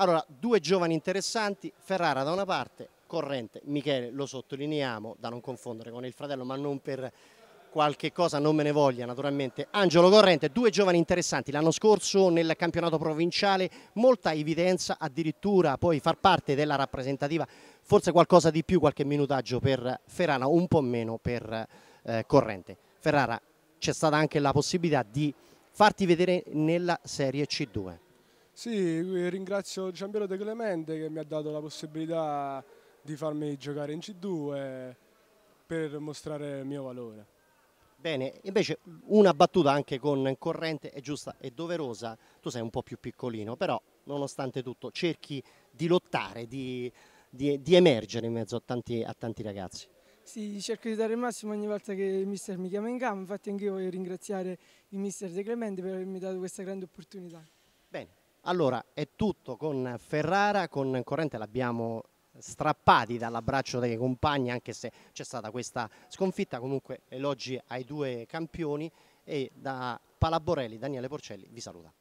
Allora, due giovani interessanti, Ferrara da una parte, Corrente, Michele, lo sottolineiamo, da non confondere con il fratello, ma non per qualche cosa non me ne voglia naturalmente. Angelo Corrente, due giovani interessanti, l'anno scorso nel campionato provinciale molta evidenza, addirittura poi far parte della rappresentativa, forse qualcosa di più, qualche minutaggio per Ferrara, un po' meno per eh, Corrente. Ferrara, c'è stata anche la possibilità di farti vedere nella Serie C2. Sì, eh, ringrazio Giampiero De Clemente che mi ha dato la possibilità di farmi giocare in C2 per mostrare il mio valore. Bene, invece una battuta anche con corrente è giusta e doverosa, tu sei un po' più piccolino, però nonostante tutto cerchi di lottare, di, di, di emergere in mezzo a tanti, a tanti ragazzi. Sì, cerco di dare il massimo ogni volta che il mister mi chiama in campo, infatti anch'io voglio ringraziare il mister De Clemente per avermi dato questa grande opportunità. Bene. Allora, è tutto con Ferrara, con Corrente l'abbiamo strappati dall'abbraccio dei compagni anche se c'è stata questa sconfitta, comunque elogi ai due campioni e da Palaborelli, Daniele Porcelli vi saluta.